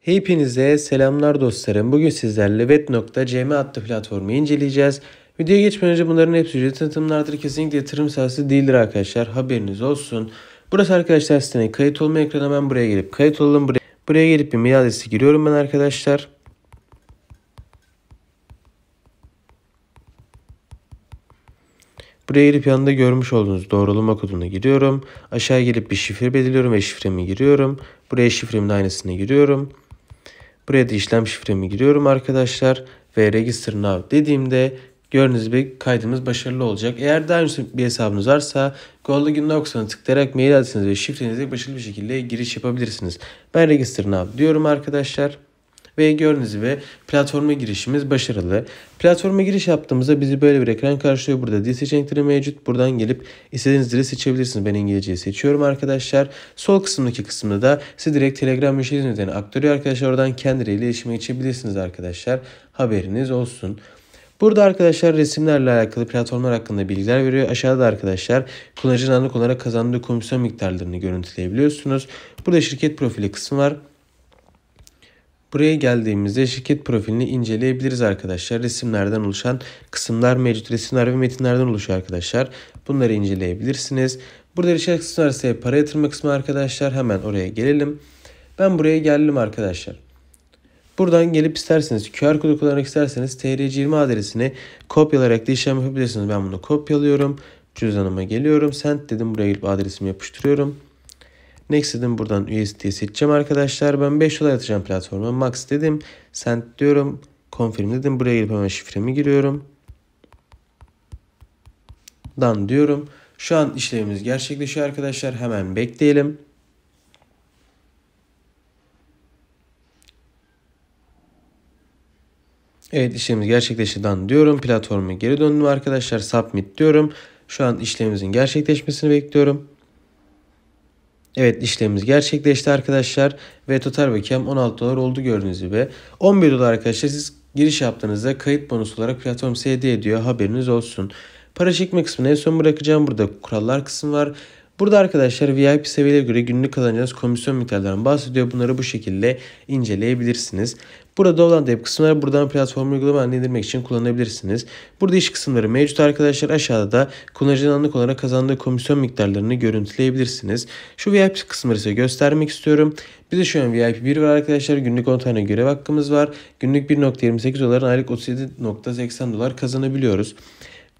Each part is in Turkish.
Hepinize selamlar dostlarım. Bugün sizlerle vet.cm adlı platformu inceleyeceğiz. Videoya geçmeden önce bunların hepsi ücret tanıtımlardır. Kesinlikle yatırım sahası değildir arkadaşlar. Haberiniz olsun. Burası arkadaşlar sitene kayıt olma ekranı. Ben buraya gelip kayıt olalım. Buraya, buraya gelip bir mail adresi giriyorum ben arkadaşlar. Buraya girip yanında görmüş olduğunuz doğrulama koduna giriyorum. Aşağı gelip bir şifre belirliyorum ve şifremi giriyorum. Buraya şifremin aynısını giriyorum. Buraya da işlem şifremi giriyorum arkadaşlar ve register now dediğimde gördüğünüz gibi kaydımız başarılı olacak. Eğer daha önce bir hesabınız varsa goldigin.com'a tıklayarak mail adresinizi ve şifrenizi başarılı bir şekilde giriş yapabilirsiniz. Ben register now diyorum arkadaşlar ve gördüğünüz gibi platforma girişimiz başarılı. Platforma giriş yaptığımızda bizi böyle bir ekran karşılıyor. Burada dil seçenekleri mevcut. Buradan gelip istediğiniz dili seçebilirsiniz. Ben İngilizceyi seçiyorum arkadaşlar. Sol kısımdaki kısımda da siz direkt Telegram ve şey hizmetlerini aktarıyor arkadaşlar. Oradan kendileriyle iletişime geçebilirsiniz arkadaşlar. Haberiniz olsun. Burada arkadaşlar resimlerle alakalı platformlar hakkında bilgiler veriyor. Aşağıda arkadaşlar kullanıcının anlık olarak kazandığı komisyon miktarlarını görüntüleyebiliyorsunuz. Burada şirket profili kısmı var. Buraya geldiğimizde şirket profilini inceleyebiliriz arkadaşlar. Resimlerden oluşan kısımlar mevcut. Resimler ve metinlerden oluşuyor arkadaşlar. Bunları inceleyebilirsiniz. Burada şirket kısmı arasında para yatırma kısmı arkadaşlar. Hemen oraya gelelim. Ben buraya geldim arkadaşlar. Buradan gelip isterseniz QR kodu kullanmak isterseniz TRC20 adresini kopyalayarak da işlem yapabilirsiniz. Ben bunu kopyalıyorum. Cüzdanıma geliyorum. Send dedim buraya gelip adresimi yapıştırıyorum. Next'in buradan üyesi diye seçeceğim arkadaşlar. Ben 5 dolar atacağım platforma. Max dedim. Send diyorum. Confirm dedim. Buraya girip hemen şifremi giriyorum. Dan diyorum. Şu an işlemimiz gerçekleşiyor arkadaşlar. Hemen bekleyelim. Evet işlemimiz gerçekleşti dan diyorum. Platforma geri döndüm arkadaşlar. Submit diyorum. Şu an işlemimizin gerçekleşmesini bekliyorum. Evet işlemimiz gerçekleşti arkadaşlar ve total bakiyem 16 dolar oldu gördüğünüz gibi. 11 dolar arkadaşlar siz giriş yaptığınızda kayıt bonusu olarak platform size hediye ediyor haberiniz olsun. Para çekme kısmını en son bırakacağım. Burada kurallar kısmı var. Burada arkadaşlar VIP seviyeye göre günlük kazanacağınız komisyon miktarlarından bahsediyor. Bunları bu şekilde inceleyebilirsiniz. Burada olan app kısımları buradan platform uygulamalarını indirmek için kullanabilirsiniz. Burada iş kısımları mevcut arkadaşlar. Aşağıda da kullanıcının anlık olarak kazandığı komisyon miktarlarını görüntüleyebilirsiniz. Şu VIP kısımları size göstermek istiyorum. Bize şu an VIP 1 var arkadaşlar. Günlük 10 tane görev hakkımız var. Günlük 1.28 doların aylık 37.80 dolar kazanabiliyoruz.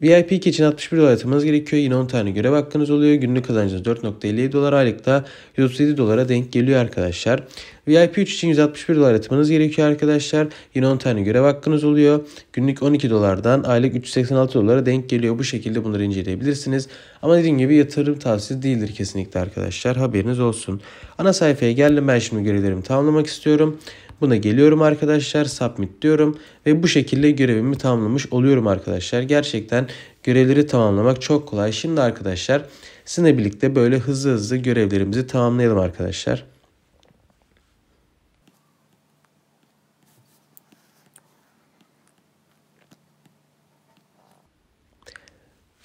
VIP için 61 dolar yatırmanız gerekiyor. Yine 10 tane görev hakkınız oluyor. Günlük kazancınız 4.57 dolar. Aylıkta 137 dolara denk geliyor arkadaşlar. VIP 3 için 161 dolar yatırmanız gerekiyor arkadaşlar. Yine 10 tane görev hakkınız oluyor. Günlük 12 dolardan aylık 386 dolara denk geliyor. Bu şekilde bunları inceleyebilirsiniz. Ama dediğim gibi yatırım tavsiyesi değildir kesinlikle arkadaşlar. Haberiniz olsun. Ana sayfaya geldim. Ben şimdi görevlerimi tamamlamak istiyorum. Buna geliyorum arkadaşlar. Submit diyorum. Ve bu şekilde görevimi tamamlamış oluyorum arkadaşlar. Gerçekten görevleri tamamlamak çok kolay. Şimdi arkadaşlar sizinle birlikte böyle hızlı hızlı görevlerimizi tamamlayalım arkadaşlar.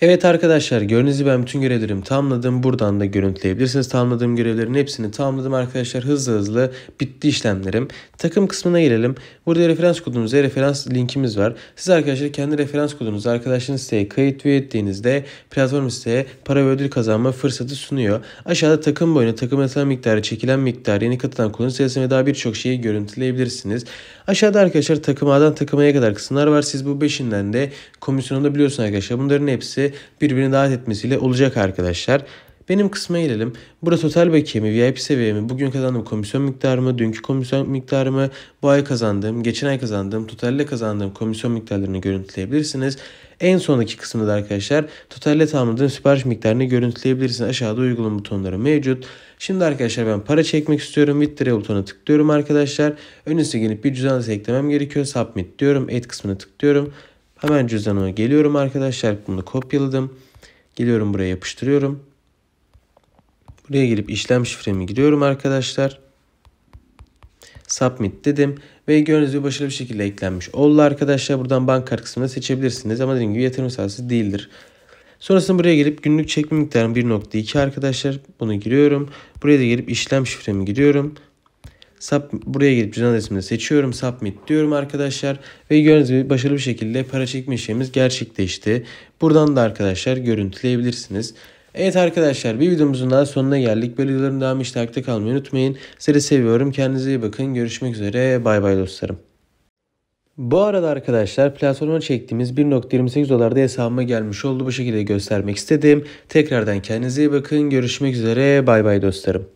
Evet arkadaşlar gördüğünüz gibi ben bütün görevlerimi tamamladım. Buradan da görüntüleyebilirsiniz. Tamamladığım görevlerin hepsini tamamladım arkadaşlar. Hızlı hızlı bitti işlemlerim. Takım kısmına girelim. Burada referans kodunuzda referans linkimiz var. Siz arkadaşlar kendi referans kodunuzu arkadaşınız siteye kayıt üye ettiğinizde platform siteye para ve ödül kazanma fırsatı sunuyor. Aşağıda takım boyunu, takım yatırım miktarı, çekilen miktarı yeni katılan kullanıcı sayısı ve daha birçok şeyi görüntüleyebilirsiniz. Aşağıda arkadaşlar takım A'dan takımaya kadar kısımlar var. Siz bu beşinden de komisyon biliyorsunuz arkadaşlar. Bunların hepsi birbirini davet etmesiyle olacak arkadaşlar. Benim kısma gelelim. Burada total bakiyemi, VIP seviyemi, bugün kazandığım komisyon miktarımı, dünkü komisyon miktarımı, bu ay kazandığım, geçen ay kazandığım, totalle kazandığım komisyon miktarlarını görüntüleyebilirsiniz. En sondaki kısımda da arkadaşlar totalle tamamladığım sipariş miktarını görüntüleyebilirsiniz. Aşağıda uygulam butonları mevcut. Şimdi arkadaşlar ben para çekmek istiyorum. Withdraw butonuna tıklıyorum arkadaşlar. Öncesi gelip bir cüzdan eklemem gerekiyor. Submit diyorum. Add kısmına tıklıyorum. Hemen cüzdanıma geliyorum arkadaşlar. Bunu kopyaladım. Geliyorum buraya yapıştırıyorum. Buraya gelip işlem şifremi giriyorum arkadaşlar. Submit dedim. Ve gördüğünüz gibi başarılı bir şekilde eklenmiş oldu arkadaşlar. Buradan banka kısmını seçebilirsiniz. Ama dediğim gibi yatırım sahası değildir. Sonrasında buraya gelip günlük çekme miktarım 1.2 arkadaşlar. Bunu giriyorum. Buraya da gelip işlem şifremi giriyorum. Sub, buraya gelip cüzdan adresimde seçiyorum. Submit diyorum arkadaşlar. Ve gördüğünüz gibi başarılı bir şekilde para çekme işlemimiz gerçekleşti. Buradan da arkadaşlar görüntüleyebilirsiniz. Evet arkadaşlar bir videomuzun daha sonuna geldik. Böyle videoların devamı işte akta kalmayı unutmayın. Sizi seviyorum. Kendinize iyi bakın. Görüşmek üzere. Bay bay dostlarım. Bu arada arkadaşlar platforma çektiğimiz 1.28 dolarda hesabıma gelmiş oldu. Bu şekilde göstermek istedim. Tekrardan kendinize iyi bakın. Görüşmek üzere. Bay bay dostlarım.